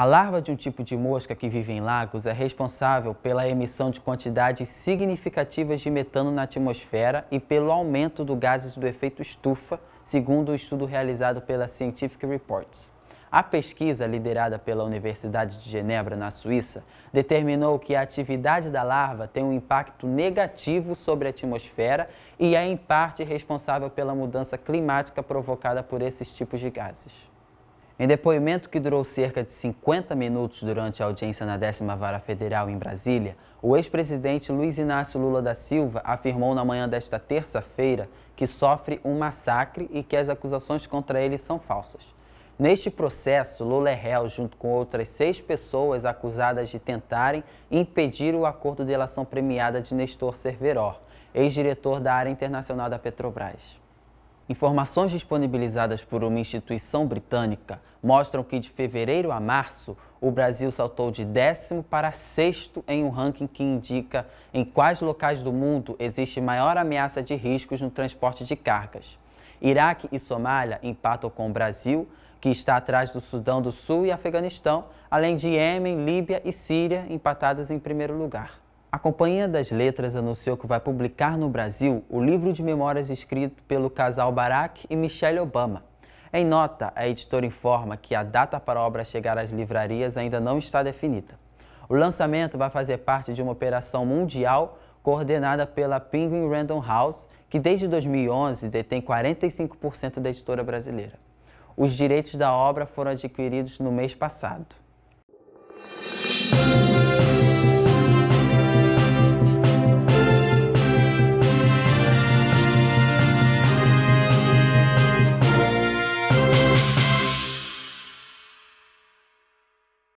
A larva de um tipo de mosca que vive em lagos é responsável pela emissão de quantidades significativas de metano na atmosfera e pelo aumento do gases do efeito estufa, segundo o um estudo realizado pela Scientific Reports. A pesquisa, liderada pela Universidade de Genebra, na Suíça, determinou que a atividade da larva tem um impacto negativo sobre a atmosfera e é, em parte, responsável pela mudança climática provocada por esses tipos de gases. Em depoimento que durou cerca de 50 minutos durante a audiência na 10 Vara Federal em Brasília, o ex-presidente Luiz Inácio Lula da Silva afirmou na manhã desta terça-feira que sofre um massacre e que as acusações contra ele são falsas. Neste processo, Lula é réu junto com outras seis pessoas acusadas de tentarem impedir o acordo de delação premiada de Nestor Cerveró, ex-diretor da área internacional da Petrobras. Informações disponibilizadas por uma instituição britânica mostram que de fevereiro a março, o Brasil saltou de décimo para sexto em um ranking que indica em quais locais do mundo existe maior ameaça de riscos no transporte de cargas. Iraque e Somália empatam com o Brasil, que está atrás do Sudão do Sul e Afeganistão, além de Iêmen, Líbia e Síria, empatadas em primeiro lugar. A Companhia das Letras anunciou que vai publicar no Brasil o livro de memórias escrito pelo casal Barack e Michelle Obama. Em nota, a editora informa que a data para a obra chegar às livrarias ainda não está definida. O lançamento vai fazer parte de uma operação mundial coordenada pela Penguin Random House, que desde 2011 detém 45% da editora brasileira. Os direitos da obra foram adquiridos no mês passado.